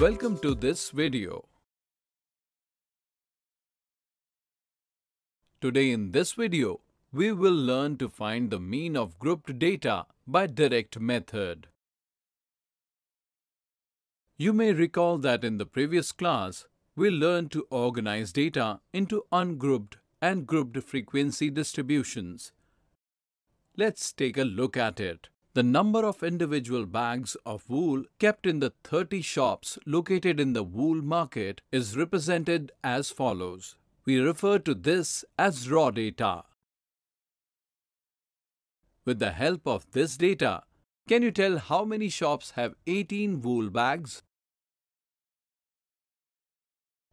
Welcome to this video. Today in this video, we will learn to find the mean of grouped data by direct method. You may recall that in the previous class, we learned to organize data into ungrouped and grouped frequency distributions. Let's take a look at it. The number of individual bags of wool kept in the 30 shops located in the wool market is represented as follows. We refer to this as raw data. With the help of this data, can you tell how many shops have 18 wool bags?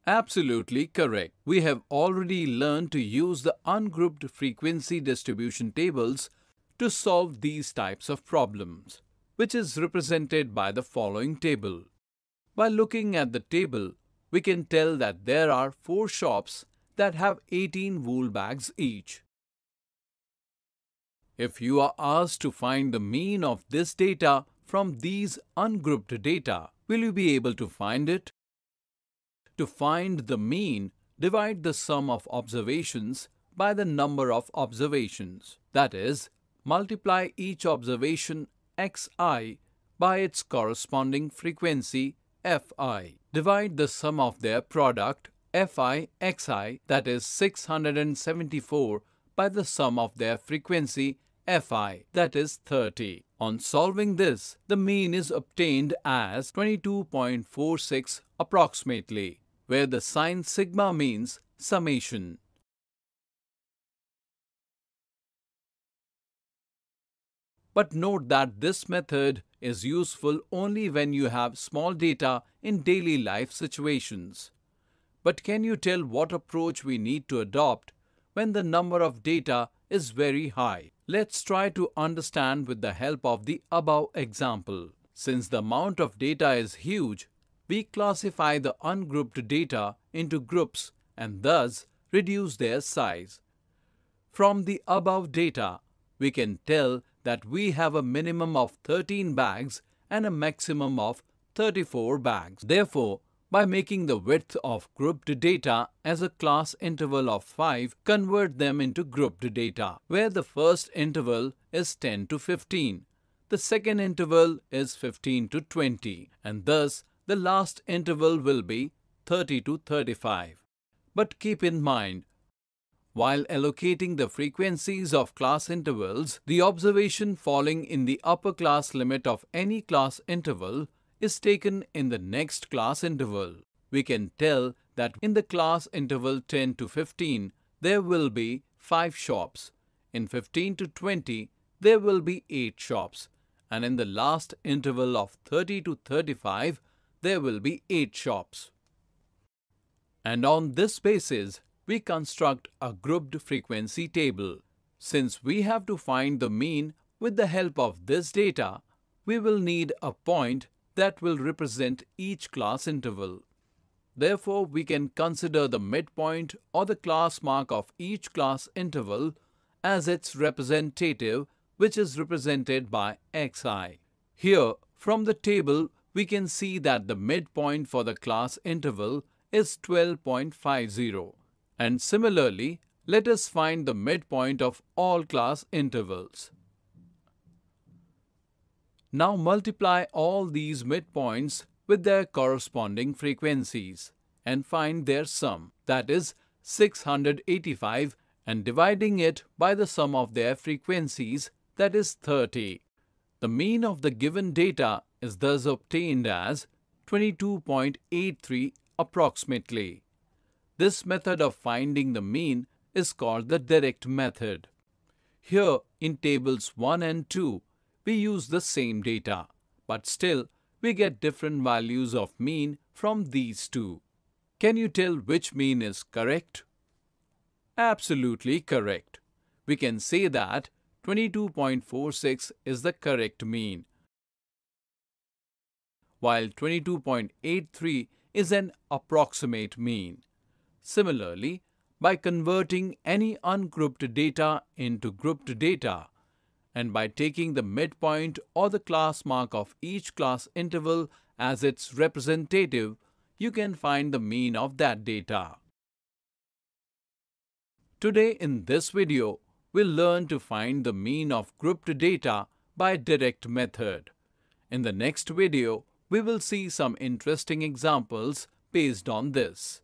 Absolutely correct. We have already learned to use the ungrouped frequency distribution tables to solve these types of problems, which is represented by the following table. By looking at the table, we can tell that there are 4 shops that have 18 wool bags each. If you are asked to find the mean of this data from these ungrouped data, will you be able to find it? To find the mean, divide the sum of observations by the number of observations, that is, multiply each observation xi by its corresponding frequency fi. Divide the sum of their product fi xi that is 674 by the sum of their frequency fi that is 30. On solving this, the mean is obtained as 22.46 approximately, where the sign sigma means summation. But note that this method is useful only when you have small data in daily life situations. But can you tell what approach we need to adopt when the number of data is very high? Let's try to understand with the help of the above example. Since the amount of data is huge, we classify the ungrouped data into groups and thus reduce their size. From the above data, we can tell that we have a minimum of 13 bags and a maximum of 34 bags. Therefore, by making the width of grouped data as a class interval of 5, convert them into grouped data, where the first interval is 10 to 15, the second interval is 15 to 20, and thus the last interval will be 30 to 35. But keep in mind while allocating the frequencies of class intervals, the observation falling in the upper class limit of any class interval is taken in the next class interval. We can tell that in the class interval 10 to 15, there will be 5 shops. In 15 to 20, there will be 8 shops. And in the last interval of 30 to 35, there will be 8 shops. And on this basis, we construct a grouped frequency table. Since we have to find the mean with the help of this data, we will need a point that will represent each class interval. Therefore, we can consider the midpoint or the class mark of each class interval as its representative, which is represented by xi. Here, from the table, we can see that the midpoint for the class interval is 12.50. And similarly, let us find the midpoint of all class intervals. Now multiply all these midpoints with their corresponding frequencies and find their sum, that is 685 and dividing it by the sum of their frequencies, that is 30. The mean of the given data is thus obtained as 22.83 approximately. This method of finding the mean is called the direct method. Here in tables 1 and 2, we use the same data, but still we get different values of mean from these two. Can you tell which mean is correct? Absolutely correct. We can say that 22.46 is the correct mean, while 22.83 is an approximate mean. Similarly, by converting any ungrouped data into grouped data, and by taking the midpoint or the class mark of each class interval as its representative, you can find the mean of that data. Today in this video, we'll learn to find the mean of grouped data by direct method. In the next video, we will see some interesting examples based on this.